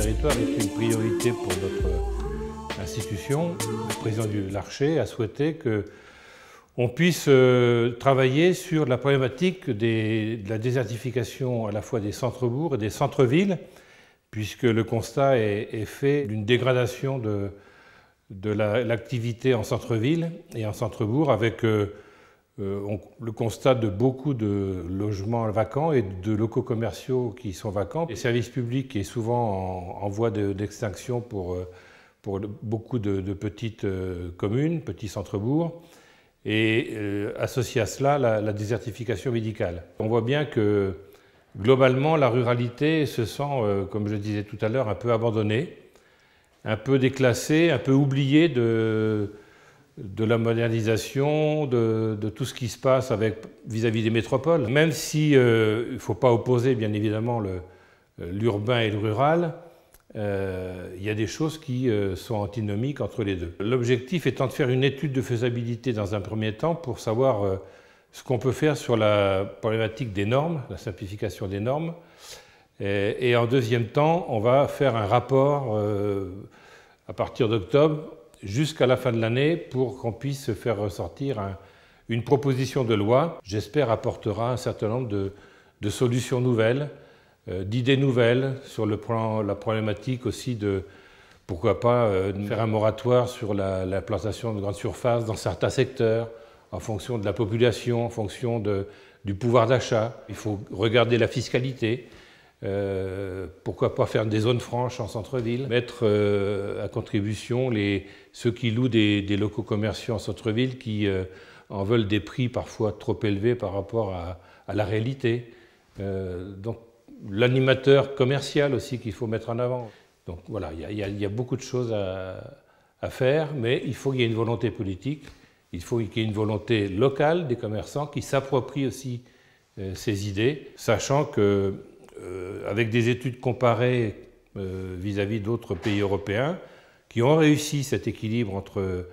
territoire est une priorité pour notre institution, le président du Larcher a souhaité que on puisse euh, travailler sur la problématique de la désertification à la fois des centres-bourgs et des centres-villes, puisque le constat est, fait d'une dégradation de, de l'activité en centre-ville et en centre-bourg, avec euh, euh, on le constate de beaucoup de logements vacants et de locaux commerciaux qui sont vacants. Les services publics est souvent en, voie d'extinction pour, euh, pour beaucoup de, petites euh, communes, petits centres-bourgs. Et associé à cela, la, désertification médicale. On voit bien que globalement, la ruralité se sent, comme je disais tout à l'heure, un peu abandonnée, un peu déclassée, un peu oubliée de, de la modernisation, de, tout ce qui se passe vis-à-vis des métropoles. Même si ne euh, faut pas opposer bien évidemment euh, l'urbain et le rural, euh, il y a des choses qui sont antinomiques entre les deux. L'objectif étant de faire une étude de faisabilité dans un premier temps pour savoir ce qu'on peut faire sur la problématique des normes, la simplification des normes. et en deuxième temps, on va faire un rapport à partir d'octobre jusqu'à la fin de l'année pour qu'on puisse faire ressortir une proposition de loi, j'espère, apportera un certain nombre de, solutions nouvelles, euh, d'idées nouvelles sur le la problématique aussi de, pourquoi pas, euh, faire un moratoire sur la, plantation de grandes surfaces dans certains secteurs, en fonction de la population, en fonction du pouvoir d'achat. Il faut regarder la fiscalité, euh, pourquoi pas faire des zones franches en centre-ville, mettre euh, à contribution les, ceux qui louent des, locaux commerciaux en centre-ville qui euh, en veulent des prix parfois trop élevés par rapport à, la réalité. donc l'animateur commercial aussi qu'il faut mettre en avant. Donc voilà, il y, a beaucoup de choses à, à faire, mais il faut qu'il y ait une volonté politique, il faut qu'il y ait une volonté locale des commerçants qui s'approprient aussi ces idées, sachant que euh, avec des études comparées euh, vis-à-vis d'autres pays européens qui ont réussi cet équilibre entre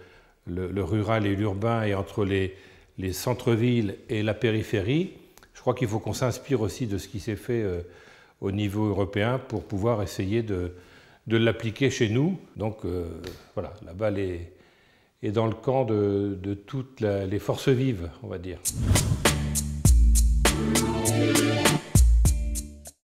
le, rural et l'urbain et entre les, les centres-villes et la périphérie, je crois qu'il faut qu'on s'inspire aussi de ce qui s'est fait euh, au niveau européen pour pouvoir essayer de, l'appliquer chez nous. Donc voilà, la balle est, est, dans le camp de, toutes les forces vives, on va dire.